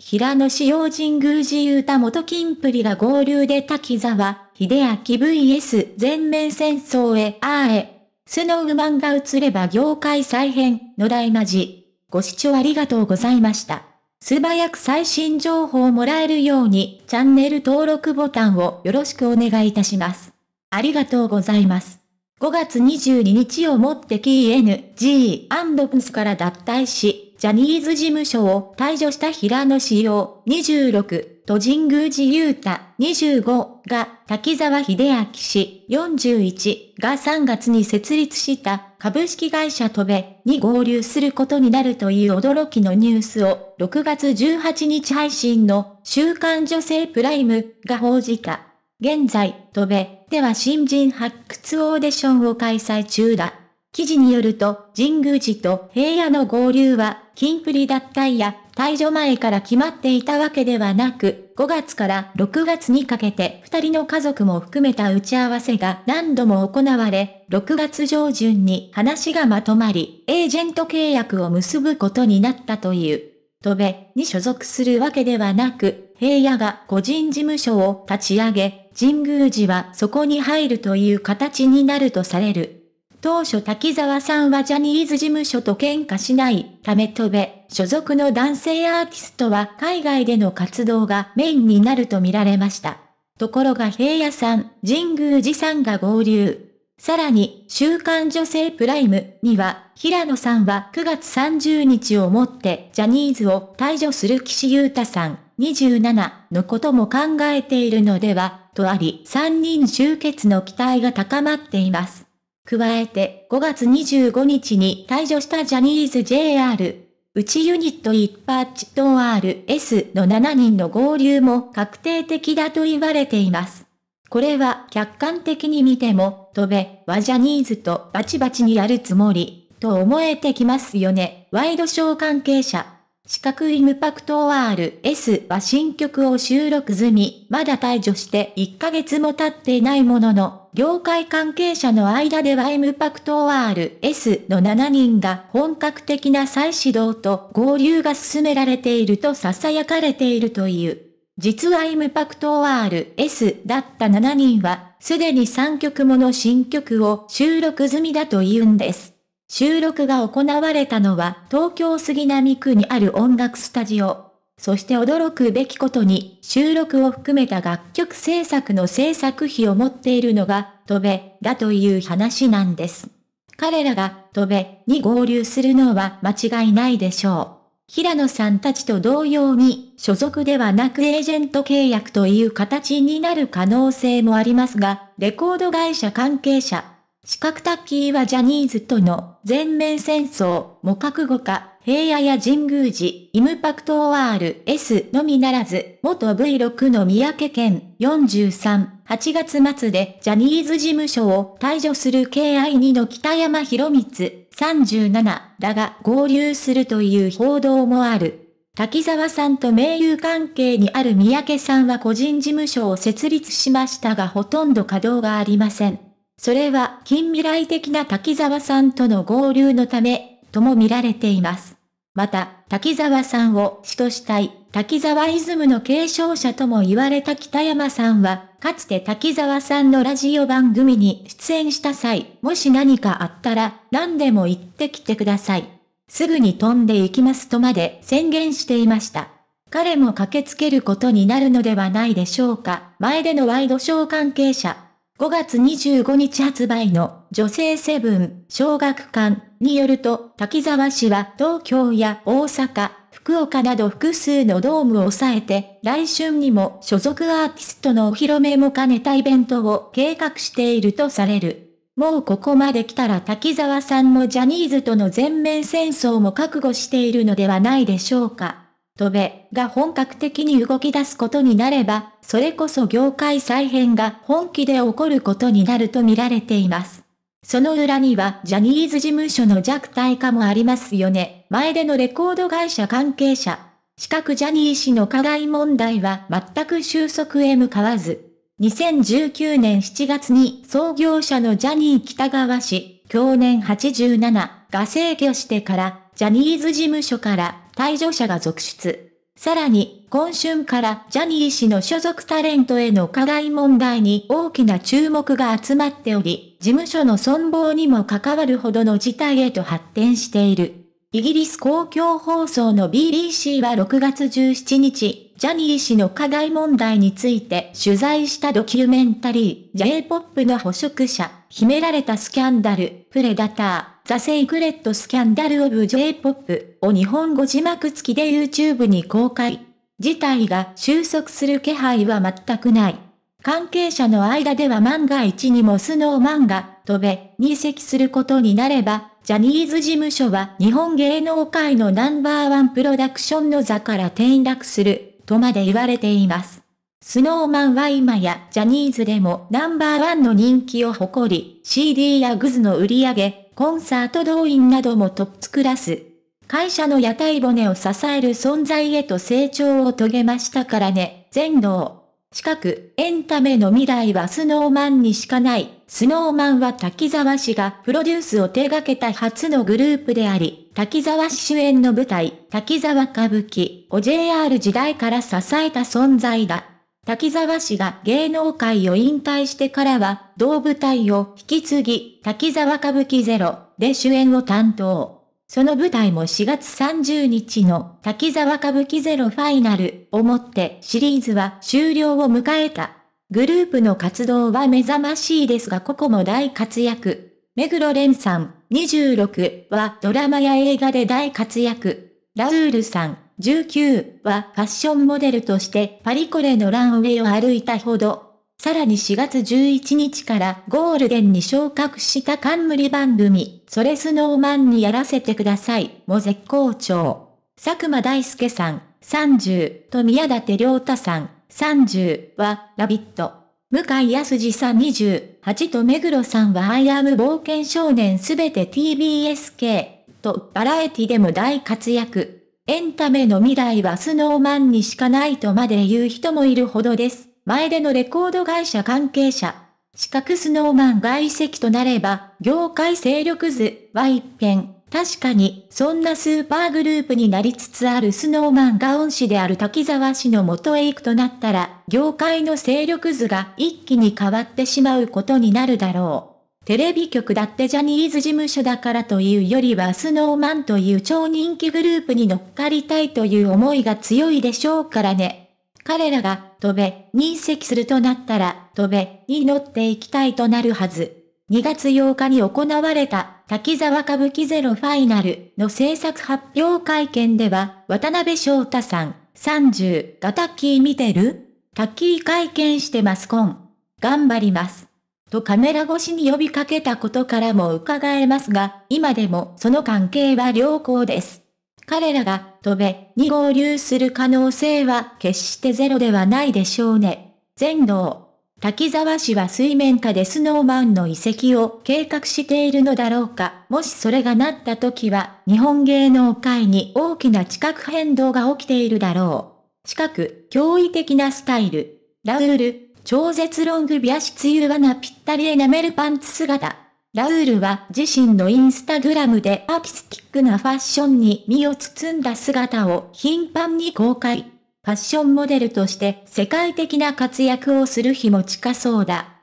平野市耀神宮寺ゆ田元金プリが合流で滝沢、秀明 VS 全面戦争へ、あーへ。スノーマンが映れば業界再編、野田まじ。ご視聴ありがとうございました。素早く最新情報をもらえるように、チャンネル登録ボタンをよろしくお願いいたします。ありがとうございます。5月22日をもって KNG& プスから脱退し、ジャニーズ事務所を退場した平野志陽26と神宮寺雄太25が滝沢秀明氏41が3月に設立した株式会社トベに合流することになるという驚きのニュースを6月18日配信の週刊女性プライムが報じた。現在、トベでは新人発掘オーディションを開催中だ。記事によると、神宮寺と平野の合流は、金プリ脱退や退場前から決まっていたわけではなく、5月から6月にかけて2人の家族も含めた打ち合わせが何度も行われ、6月上旬に話がまとまり、エージェント契約を結ぶことになったという。戸部に所属するわけではなく、平野が個人事務所を立ち上げ、神宮寺はそこに入るという形になるとされる。当初滝沢さんはジャニーズ事務所と喧嘩しない、ため飛べ、所属の男性アーティストは海外での活動がメインになると見られました。ところが平野さん、神宮寺さんが合流。さらに、週刊女性プライムには、平野さんは9月30日をもってジャニーズを退場する岸優太さん、27のことも考えているのでは、とあり、3人集結の期待が高まっています。加えて5月25日に退場したジャニーズ JR、内ユニット一発と RS の7人の合流も確定的だと言われています。これは客観的に見ても、飛べはジャニーズとバチバチにやるつもり、と思えてきますよね。ワイドショー関係者。四角イムパクト RS は新曲を収録済み、まだ退除して1ヶ月も経っていないものの、業界関係者の間ではイムパクト RS の7人が本格的な再始動と合流が進められていると囁かれているという。実はイムパクト RS だった7人は、すでに3曲もの新曲を収録済みだというんです。収録が行われたのは東京杉並区にある音楽スタジオ。そして驚くべきことに収録を含めた楽曲制作の制作費を持っているのが戸部だという話なんです。彼らが戸部に合流するのは間違いないでしょう。平野さんたちと同様に、所属ではなくエージェント契約という形になる可能性もありますが、レコード会社関係者、四角タッキーはジャニーズとの全面戦争、も覚悟か、平野や神宮寺、イムパクト ORS のみならず、元 V6 の三宅県43、8月末でジャニーズ事務所を退場する KI2 の北山博光37らが合流するという報道もある。滝沢さんと名友関係にある三宅さんは個人事務所を設立しましたがほとんど稼働がありません。それは近未来的な滝沢さんとの合流のため、とも見られています。また、滝沢さんを主としたい、滝沢イズムの継承者とも言われた北山さんは、かつて滝沢さんのラジオ番組に出演した際、もし何かあったら、何でも言ってきてください。すぐに飛んでいきますとまで宣言していました。彼も駆けつけることになるのではないでしょうか。前でのワイドショー関係者、5月25日発売の女性セブン小学館によると、滝沢氏は東京や大阪、福岡など複数のドームを抑えて、来春にも所属アーティストのお披露目も兼ねたイベントを計画しているとされる。もうここまで来たら滝沢さんもジャニーズとの全面戦争も覚悟しているのではないでしょうか。戸べが本格的に動き出すことになれば、それこそ業界再編が本気で起こることになると見られています。その裏にはジャニーズ事務所の弱体化もありますよね。前でのレコード会社関係者。資格ジャニー氏の課題問題は全く収束へ向かわず。2019年7月に創業者のジャニー北川氏、去年87が制御してから、ジャニーズ事務所から退場者が続出。さらに、今春からジャニー氏の所属タレントへの加害問題に大きな注目が集まっており、事務所の存亡にも関わるほどの事態へと発展している。イギリス公共放送の BBC は6月17日、ジャニー氏の課題問題について取材したドキュメンタリー、J-POP の捕食者、秘められたスキャンダル、プレダター、ザ・セイクレット・スキャンダル・オブ・ J-POP を日本語字幕付きで YouTube に公開。事態が収束する気配は全くない。関係者の間では万が一にもスノーマンが飛べ入籍することになれば、ジャニーズ事務所は日本芸能界のナンバーワンプロダクションの座から転落するとまで言われています。スノーマンは今やジャニーズでもナンバーワンの人気を誇り、CD やグズの売り上げ、コンサート動員などもトップクラス。会社の屋台骨を支える存在へと成長を遂げましたからね、全能。近く、エンタメの未来はスノーマンにしかない。スノーマンは滝沢氏がプロデュースを手掛けた初のグループであり、滝沢氏主演の舞台、滝沢歌舞伎を JR 時代から支えた存在だ。滝沢氏が芸能界を引退してからは、同舞台を引き継ぎ、滝沢歌舞伎ゼロで主演を担当。その舞台も4月30日の滝沢歌舞伎ゼロファイナルをもってシリーズは終了を迎えた。グループの活動は目覚ましいですがここも大活躍。目黒蓮さん、26はドラマや映画で大活躍。ラウールさん、19はファッションモデルとしてパリコレのランウェイを歩いたほど。さらに4月11日からゴールデンに昇格した冠番組それスノーマンにやらせてください、も絶好調。佐久間大介さん、30と宮舘良太さん、30は、ラビット。向井康二さん28と目黒さんはアイアム冒険少年すべて TBS 系とバラエティでも大活躍。エンタメの未来はスノーマンにしかないとまで言う人もいるほどです。前でのレコード会社関係者。四角スノーマン外籍となれば、業界勢力図は一変。確かに、そんなスーパーグループになりつつあるスノーマンが恩師である滝沢氏の元へ行くとなったら、業界の勢力図が一気に変わってしまうことになるだろう。テレビ局だってジャニーズ事務所だからというよりはスノーマンという超人気グループに乗っかりたいという思いが強いでしょうからね。彼らが、飛べ、に移籍するとなったら、飛べ、に乗っていきたいとなるはず。2月8日に行われた、滝沢歌舞伎ゼロファイナルの制作発表会見では、渡辺翔太さん、30がタッキー見てるタッキー会見してますコン。頑張ります。とカメラ越しに呼びかけたことからも伺えますが、今でもその関係は良好です。彼らが飛べに合流する可能性は決してゼロではないでしょうね。全能。滝沢氏は水面下でスノーマンの遺跡を計画しているのだろうか。もしそれがなった時は、日本芸能界に大きな地殻変動が起きているだろう。近く、驚異的なスタイル。ラウール、超絶ロングビアシツユワナぴったりエナメルパンツ姿。ラウールは自身のインスタグラムでアーティスティックなファッションに身を包んだ姿を頻繁に公開。ファッションモデルとして世界的な活躍をする日も近そうだ。